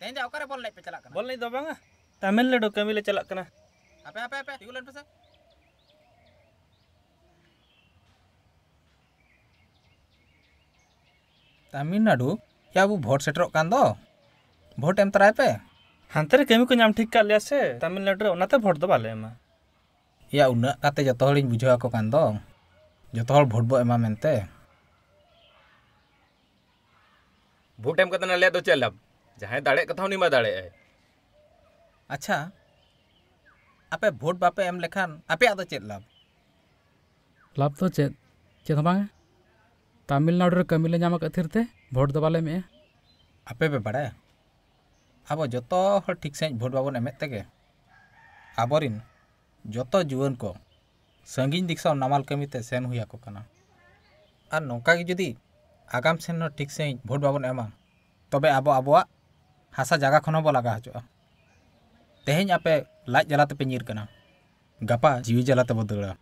ᱛᱮᱦᱮᱧ ᱫᱚ ᱚᱠᱟᱨᱮ ᱵᱚᱞ तमिलनाडु क्या भोट सेटर कांदो भोट एम तराय पे हंतरे कमी को नाम ठीक कर लिया से तमिलनाडु रे ओनाते भोट दो बाले एमा या उना काते जतो हलिन भोट बो एमा भोट एम चल जहाँ दाड़े कथा नहीं दाड़े है अच्छा आपे भोट बापे एम लेखान आपे आदो चेत लाभ लाभ तो चेत चेत बांगे तमिलनाडु रे कमिले जामा कथिर भोट दो बाले में आपे पे बड़ा है आप जो तो हर ठीक से भोट बाबू ने मेत के आबोरिन जो तो जीवन को संगीन दिखाओ नमाल कमी ते सेन हुई आको कना और नौका की जुदी आगाम सेन हर ठीक से भोट बाबू ने तबे तो आबो आबोआ ᱦᱟᱥᱟ ᱡᱟᱜᱟ ᱠᱷᱚᱱ ᱦᱚᱸᱵᱚ ᱞᱟᱜᱟ ᱦᱚᱪᱚᱜᱼᱟ ᱛᱮᱦᱮᱧ ᱟᱯᱮ ᱞᱟᱡ ᱡᱟᱞᱟ ᱛᱮᱯᱮ ᱧᱤᱨ ᱠᱟᱱᱟ ᱜᱟᱯᱟ ᱡᱤᱣᱤ ᱡᱟᱞᱟ ᱛᱮᱵᱚ ᱫᱟᱹᱲᱟ